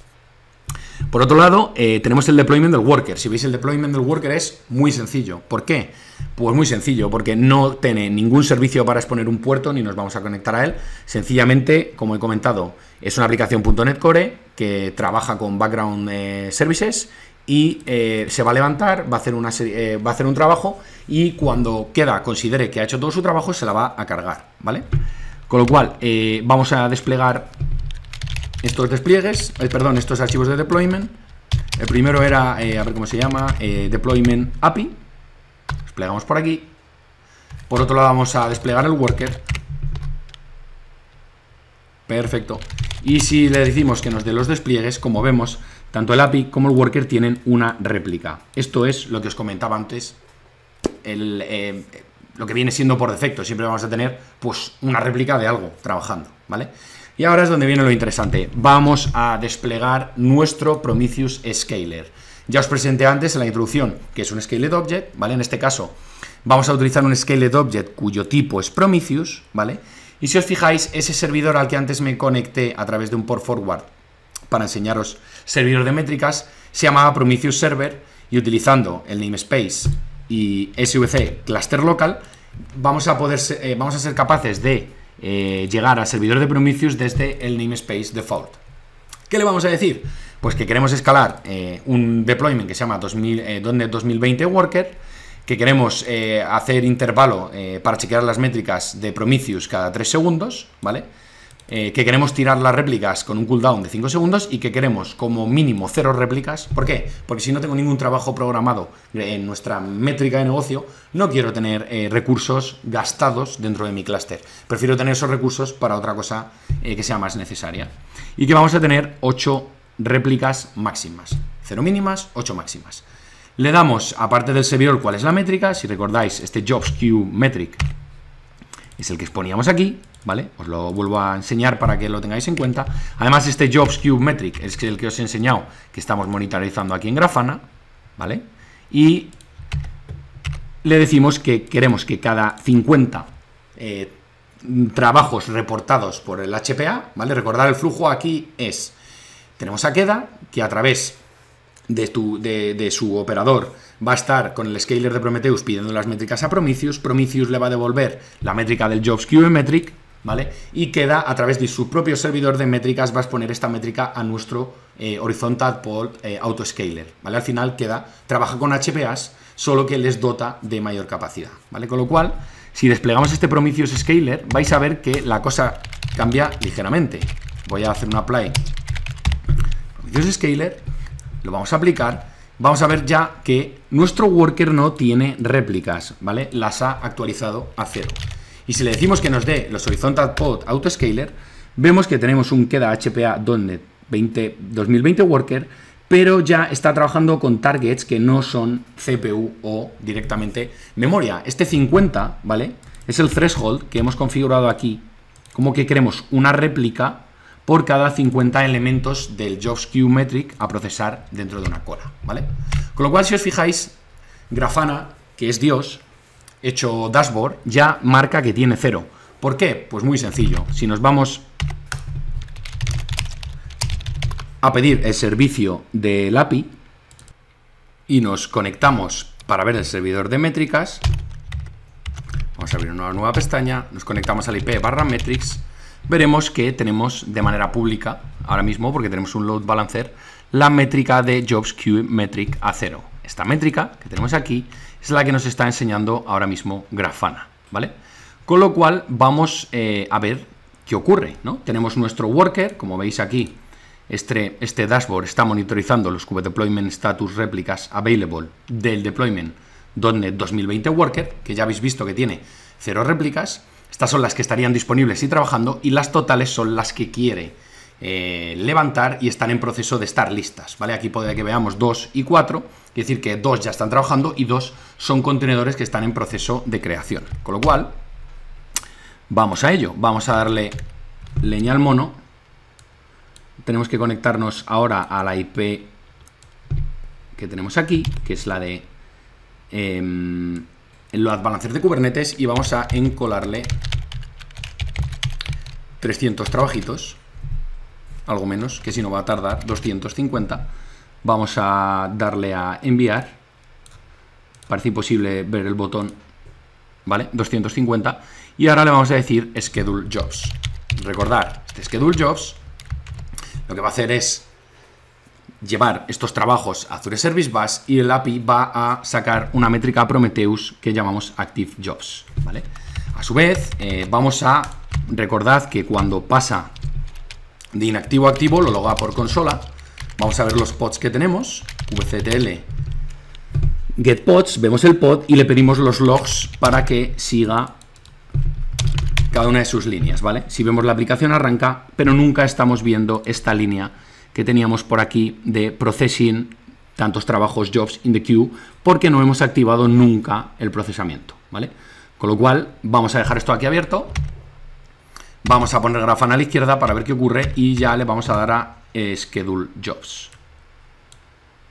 Por otro lado, eh, tenemos el deployment del worker. Si veis, el deployment del worker es muy sencillo. ¿Por qué? Pues muy sencillo, porque no tiene ningún servicio para exponer un puerto ni nos vamos a conectar a él. Sencillamente, como he comentado, es una aplicación .NET Core que trabaja con background eh, services y eh, se va a levantar, va a, hacer una serie, eh, va a hacer un trabajo y cuando queda, considere que ha hecho todo su trabajo, se la va a cargar, ¿vale? Con lo cual, eh, vamos a desplegar estos despliegues, perdón, estos archivos de deployment. El primero era, a ver cómo se llama, deployment API. Desplegamos por aquí. Por otro lado vamos a desplegar el worker. Perfecto. Y si le decimos que nos dé los despliegues, como vemos, tanto el API como el worker tienen una réplica. Esto es lo que os comentaba antes, eh, lo que viene siendo por defecto. Siempre vamos a tener pues una réplica de algo trabajando, ¿vale? Y ahora es donde viene lo interesante. Vamos a desplegar nuestro Prometheus Scaler. Ya os presenté antes en la introducción que es un Scaled Object, ¿vale? En este caso vamos a utilizar un Scaled Object cuyo tipo es Prometheus, ¿vale? Y si os fijáis, ese servidor al que antes me conecté a través de un port forward para enseñaros servidor de métricas, se llamaba Prometheus Server y utilizando el namespace y SVC Cluster Local, vamos a, poder, eh, vamos a ser capaces de eh, llegar al servidor de Prometheus desde el namespace default. ¿Qué le vamos a decir? Pues que queremos escalar eh, un deployment que se llama 2000, 2020 Worker, que queremos hacer intervalo para chequear las métricas de Prometheus cada 3 segundos, ¿vale? Eh, que queremos tirar las réplicas con un cooldown de 5 segundos y que queremos como mínimo 0 réplicas. ¿Por qué? Porque si no tengo ningún trabajo programado en nuestra métrica de negocio, no quiero tener eh, recursos gastados dentro de mi clúster. Prefiero tener esos recursos para otra cosa eh, que sea más necesaria. Y que vamos a tener 8 réplicas máximas. 0 mínimas, 8 máximas. Le damos, aparte del servidor, cuál es la métrica. Si recordáis, este jobs queue metric es el que exponíamos aquí. ¿vale? Os lo vuelvo a enseñar para que lo tengáis en cuenta. Además, este Jobs Cube Metric es el que os he enseñado que estamos monitorizando aquí en Grafana, ¿vale? Y le decimos que queremos que cada 50 eh, trabajos reportados por el HPA, ¿vale? Recordar el flujo aquí es, tenemos a queda que a través de, de, su operador va a estar con el scaler de Prometheus pidiendo las métricas a Prometheus, Prometheus le va a devolver la métrica del Jobs cube Metric, ¿vale? Y queda a través de su propio servidor de métricas, vas a poner esta métrica a nuestro eh, horizontal pod eh, autoscaler, ¿vale? Al final queda, trabaja con HPAs, solo que les dota de mayor capacidad, ¿vale? Con lo cual, si desplegamos este Prometheus Scaler, vais a ver que la cosa cambia ligeramente. Voy a hacer un apply. Prometheus Scaler, lo vamos a aplicar vamos a ver ya que nuestro worker no tiene réplicas, ¿vale? Las ha actualizado a cero. Y si le decimos que nos dé los Horizontal Pod Autoscaler, vemos que tenemos un queda HPA donde 20, 2020 Worker, pero ya está trabajando con targets que no son CPU o directamente memoria. Este 50, ¿vale? Es el threshold que hemos configurado aquí, como que queremos una réplica por cada 50 elementos del Jobs Queue Metric a procesar dentro de una cola, ¿vale? Con lo cual, si os fijáis, Grafana, que es Dios, hecho dashboard, ya marca que tiene cero. ¿Por qué? Pues muy sencillo. Si nos vamos a pedir el servicio del API y nos conectamos para ver el servidor de métricas, vamos a abrir una nueva pestaña, nos conectamos al IP barra metrics, veremos que tenemos de manera pública ahora mismo, porque tenemos un load balancer, la métrica de Jobs que Metric a cero. Esta métrica que tenemos aquí es la que nos está enseñando ahora mismo Grafana, ¿vale? Con lo cual vamos eh, a ver qué ocurre, ¿no? Tenemos nuestro worker, como veis aquí, este, este dashboard está monitorizando los deployment status réplicas available del deployment donde 2020 worker, que ya habéis visto que tiene cero réplicas, estas son las que estarían disponibles y trabajando y las totales son las que quiere eh, levantar y están en proceso de estar listas, ¿vale? Aquí puede que veamos 2 y 4, es decir que 2 ya están trabajando y 2 son contenedores que están en proceso de creación. Con lo cual, vamos a ello, vamos a darle leña al mono. Tenemos que conectarnos ahora a la IP que tenemos aquí, que es la de eh, los balancer de Kubernetes y vamos a encolarle 300 trabajitos algo menos, que si no va a tardar 250. Vamos a darle a enviar. Parece imposible ver el botón, ¿vale? 250. Y ahora le vamos a decir Schedule Jobs. Recordar, este Schedule Jobs lo que va a hacer es llevar estos trabajos a Azure Service Bus y el API va a sacar una métrica Prometheus que llamamos Active Jobs, ¿vale? A su vez, eh, vamos a recordar que cuando pasa de inactivo a activo, lo loga por consola. Vamos a ver los pods que tenemos. VCTL get pods, vemos el pod y le pedimos los logs para que siga cada una de sus líneas, ¿vale? Si vemos la aplicación arranca, pero nunca estamos viendo esta línea que teníamos por aquí de processing tantos trabajos jobs in the queue porque no hemos activado nunca el procesamiento, ¿vale? Con lo cual, vamos a dejar esto aquí abierto Vamos a poner Grafana a la izquierda para ver qué ocurre y ya le vamos a dar a eh, Schedule Jobs.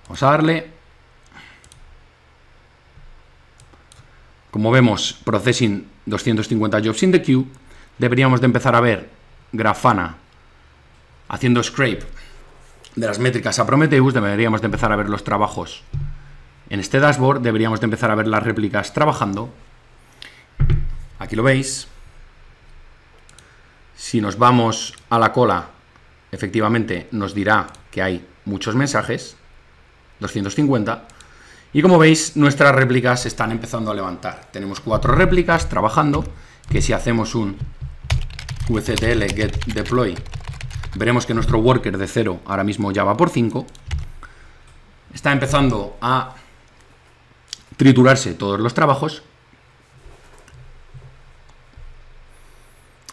Vamos a darle. Como vemos, Processing 250 Jobs in the Queue. Deberíamos de empezar a ver Grafana haciendo scrape de las métricas a Prometheus. Deberíamos de empezar a ver los trabajos en este dashboard. Deberíamos de empezar a ver las réplicas trabajando. Aquí lo veis. Si nos vamos a la cola, efectivamente nos dirá que hay muchos mensajes, 250, y como veis, nuestras réplicas están empezando a levantar. Tenemos cuatro réplicas trabajando, que si hacemos un vctl get deploy, veremos que nuestro worker de 0 ahora mismo ya va por 5. Está empezando a triturarse todos los trabajos,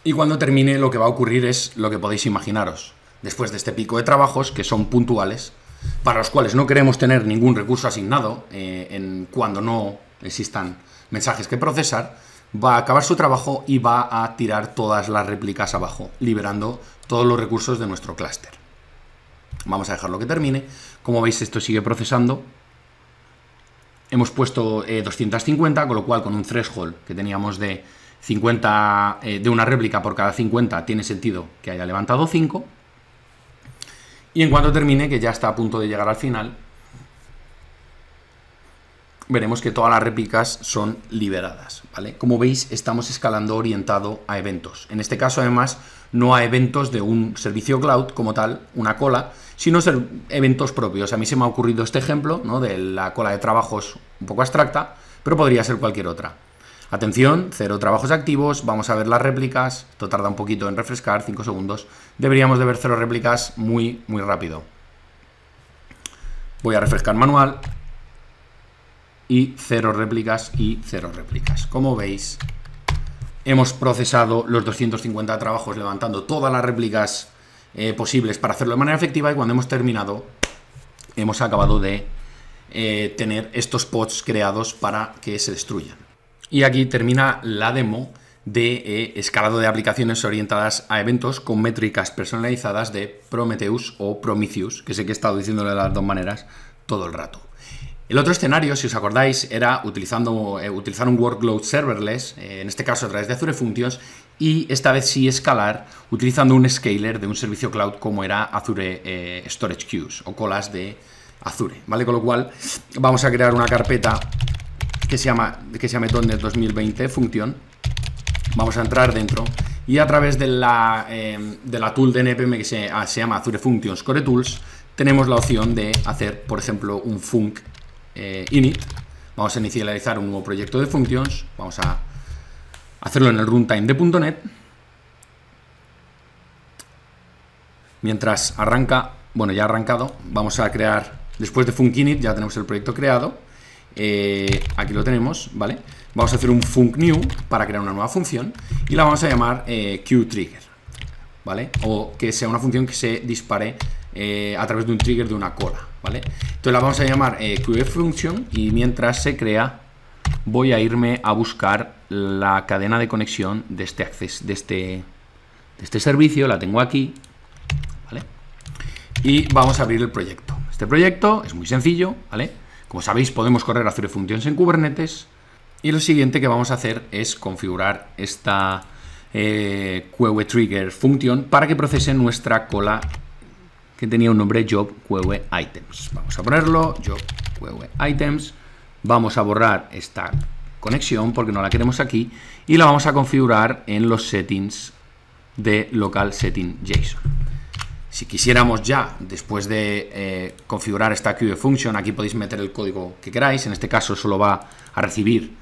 Y cuando termine lo que va a ocurrir es lo que podéis imaginaros. Después de este pico de trabajos, que son puntuales, para los cuales no queremos tener ningún recurso asignado eh, cuando no existan mensajes que procesar, va a acabar su trabajo y va a tirar todas las réplicas abajo, liberando todos los recursos de nuestro clúster. Vamos a dejarlo que termine. Como veis, esto sigue procesando. Hemos puesto 250, eh, con lo cual con un threshold que teníamos de 50 eh, de una réplica por cada 50 tiene sentido que haya levantado 5. Y en cuanto termine, que ya está a punto de llegar al final, veremos que todas las réplicas son liberadas. ¿vale? Como veis, estamos escalando orientado a eventos. En este caso, además, no a eventos de un servicio cloud como tal, una cola, sino ser eventos propios. A mí se me ha ocurrido este ejemplo ¿no? de la cola de trabajos un poco abstracta, pero podría ser cualquier otra. Atención, cero trabajos activos, vamos a ver las réplicas, esto tarda un poquito en refrescar, 5 segundos. Deberíamos de ver cero réplicas muy, muy rápido. Voy a refrescar manual y cero réplicas y cero réplicas. Como veis, hemos procesado los 250 trabajos levantando todas las réplicas eh, posibles para hacerlo de manera efectiva y cuando hemos terminado, hemos acabado de eh, tener estos pods creados para que se destruyan. Y aquí termina la demo de eh, escalado de aplicaciones orientadas a eventos con métricas personalizadas de Prometheus o Prometheus, que sé que he estado diciéndole de las dos maneras todo el rato. El otro escenario, si os acordáis, era utilizando, eh, utilizar un workload serverless, eh, en este caso a través de Azure Functions, y esta vez sí escalar utilizando un scaler de un servicio cloud como era Azure Storage Queues o colas de Azure, ¿vale? Con lo cual vamos a crear una carpeta que se llama, que se llame .NET 2020, función. Vamos a entrar dentro y a través de la, em, de la tool de NPM que se, ah, se, llama Azure Functions Core Tools, tenemos la opción de hacer, por ejemplo, un func eh, init. Vamos a inicializar un nuevo proyecto de functions. Vamos a hacerlo en el runtime de .NET. Mientras arranca, bueno, ya ha arrancado, vamos a crear, después de func init ya tenemos el proyecto creado eh, aquí lo tenemos, ¿vale? Vamos a hacer un func new para crear una nueva función y la vamos a llamar eh, qTrigger, ¿vale? O que sea una función que se dispare eh, a través de un trigger de una cola, ¿vale? Entonces la vamos a llamar eh, qFunction y mientras se crea voy a irme a buscar la cadena de conexión de este, access, de este, de este servicio, la tengo aquí, ¿vale? Y vamos a abrir el proyecto. Este proyecto es muy sencillo, ¿vale? Como sabéis, podemos correr Azure Functions en Kubernetes. Y lo siguiente que vamos a hacer es configurar esta eh, Trigger Function para que procese nuestra cola que tenía un nombre Job queue Items. Vamos a ponerlo, Job Items. Vamos a borrar esta conexión porque no la queremos aquí y la vamos a configurar en los settings de local setting JSON. Si quisiéramos ya, después de eh, configurar esta queue function, aquí podéis meter el código que queráis, en este caso solo va a recibir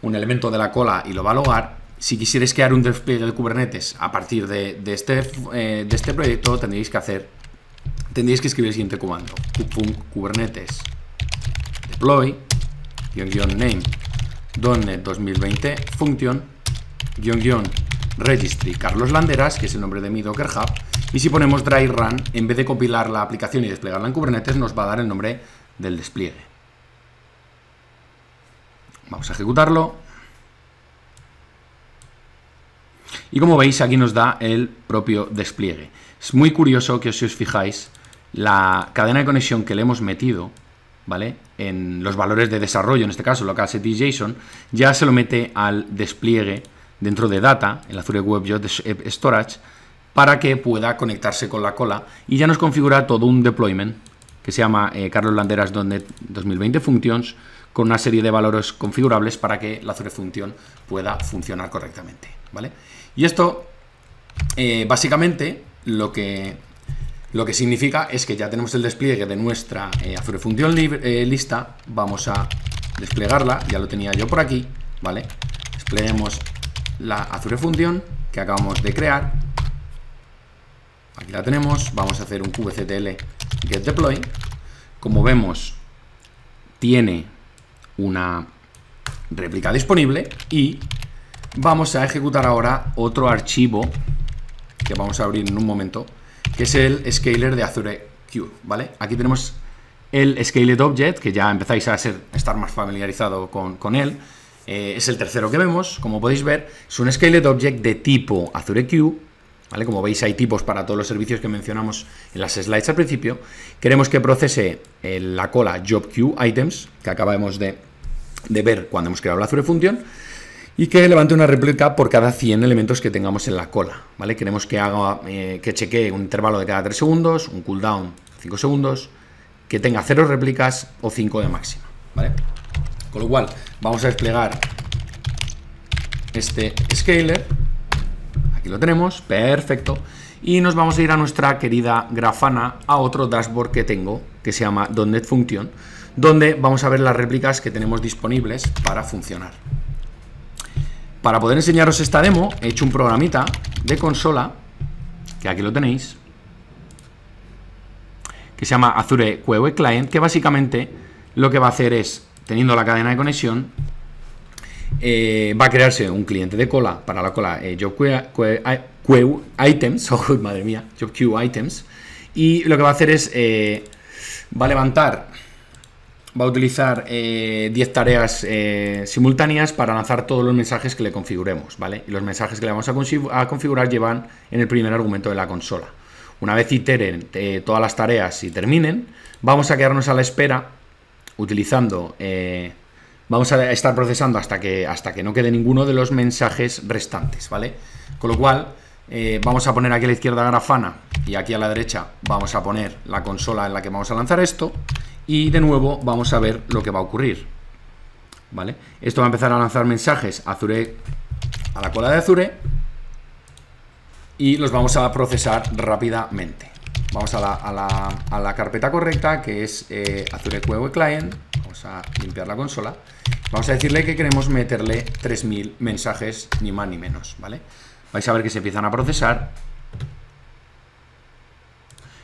un elemento de la cola y lo va a logar. Si quisierais crear un despliegue de Kubernetes a partir de, este, eh, de este proyecto, tendréis que hacer, que escribir el siguiente comando, kubernetes deploy name donde 2020 function registry Carlos Landeras, que es el nombre de mi Docker Hub, y si ponemos dry run, en vez de compilar la aplicación y desplegarla en Kubernetes, nos va a dar el nombre del despliegue. Vamos a ejecutarlo. Y como veis, aquí nos da el propio despliegue. Es muy curioso que si os fijáis, la cadena de conexión que le hemos metido, ¿vale? En los valores de desarrollo, en este caso, lo que hace JSON, ya se lo mete al despliegue dentro de Data, en Azure Web Storage, para que pueda conectarse con la cola y ya nos configura todo un deployment que se llama eh, Carlos Landeras 2020 Functions con una serie de valores configurables para que la Azure Function pueda funcionar correctamente, ¿vale? Y esto eh, básicamente lo que, lo que significa es que ya tenemos el despliegue de nuestra eh, Azure Function lista, vamos a desplegarla, ya lo tenía yo por aquí, ¿vale? Despleguemos la Azure función que acabamos de crear. Aquí la tenemos, vamos a hacer un kubectl get deploy. Como vemos, tiene una réplica disponible y vamos a ejecutar ahora otro archivo que vamos a abrir en un momento, que es el scaler de Azure Q, ¿vale? Aquí tenemos el scaled object, que ya empezáis a ser, estar más familiarizado con, con él, eh, es el tercero que vemos, como podéis ver, es un Scaled Object de tipo Azure Q, ¿vale? Como veis hay tipos para todos los servicios que mencionamos en las slides al principio. Queremos que procese la cola Job Items, que acabamos de, ver cuando hemos creado la Azure Function, y que levante una réplica por cada 100 elementos que tengamos en la cola, ¿vale? Queremos que haga, eh, que chequee un intervalo de cada 3 segundos, un cooldown 5 segundos, que tenga 0 réplicas o 5 de máxima, ¿vale? Con lo cual, vamos a desplegar este scaler. Aquí lo tenemos, perfecto. Y nos vamos a ir a nuestra querida Grafana, a otro dashboard que tengo, que se llama .NET Function, donde vamos a ver las réplicas que tenemos disponibles para funcionar. Para poder enseñaros esta demo, he hecho un programita de consola, que aquí lo tenéis, que se llama Azure Queue Client, que básicamente lo que va a hacer es teniendo la cadena de conexión, eh, va a crearse un cliente de cola para la cola eh, Items, madre mía, Items, y lo que va a hacer es, eh, va a levantar, va a utilizar 10 eh, tareas simultáneas para lanzar todos los mensajes que le configuremos, ¿vale? Y los mensajes que le vamos a configurar llevan en el primer argumento de la consola. Una vez iteren todas las tareas y terminen, vamos a quedarnos a la espera utilizando... Eh, vamos a estar procesando hasta que, hasta que no quede ninguno de los mensajes restantes, ¿vale? Con lo cual, eh, vamos a poner aquí a la izquierda Grafana y aquí a la derecha vamos a poner la consola en la que vamos a lanzar esto y de nuevo vamos a ver lo que va a ocurrir, ¿vale? Esto va a empezar a lanzar mensajes Azure, a la cola de Azure y los vamos a procesar rápidamente. Vamos a la, carpeta correcta, que es eh, Azure Queue Client. Vamos a limpiar la consola. Vamos a decirle que queremos meterle 3.000 mensajes, ni más ni menos, ¿vale? Vais a ver que se empiezan a procesar.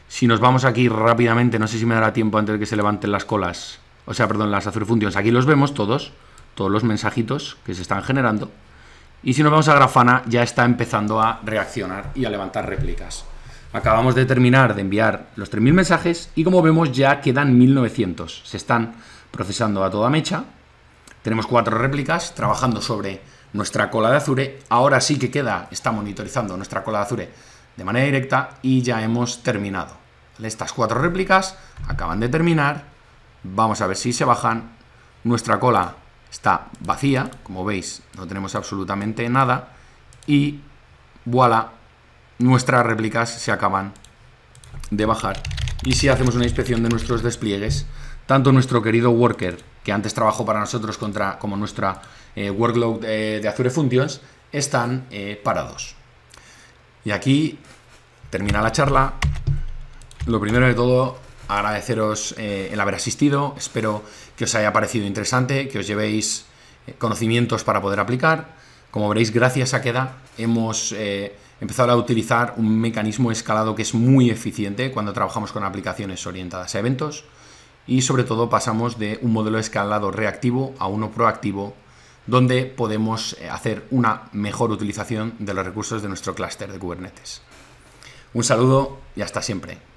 Si nos vamos aquí rápidamente, no sé si me dará tiempo antes de que se levanten las colas, o sea, perdón, las Azure Functions. Aquí los vemos todos, todos los mensajitos que se están generando. Y si nos vamos a Grafana, ya está empezando a reaccionar y a levantar réplicas. Acabamos de terminar de enviar los 3.000 mensajes y como vemos ya quedan 1.900. Se están procesando a toda mecha. Tenemos cuatro réplicas trabajando sobre nuestra cola de Azure. Ahora sí que queda, está monitorizando nuestra cola de Azure de manera directa y ya hemos terminado. Estas cuatro réplicas acaban de terminar. Vamos a ver si se bajan. Nuestra cola está vacía, como veis, no tenemos absolutamente nada. Y voilà, nuestras réplicas se acaban de bajar. Y si hacemos una inspección de nuestros despliegues, tanto nuestro querido worker, que antes trabajó para nosotros contra, como nuestra eh, workload eh, de Azure Functions, están eh, parados. Y aquí termina la charla. Lo primero de todo, agradeceros el haber asistido. Espero que os haya parecido interesante, que os llevéis conocimientos para poder aplicar. Como veréis, gracias a Queda hemos empezar a utilizar un mecanismo escalado que es muy eficiente cuando trabajamos con aplicaciones orientadas a eventos y sobre todo pasamos de un modelo escalado reactivo a uno proactivo donde podemos eh, hacer una mejor utilización de los recursos de nuestro clúster de Kubernetes. Un saludo y hasta siempre.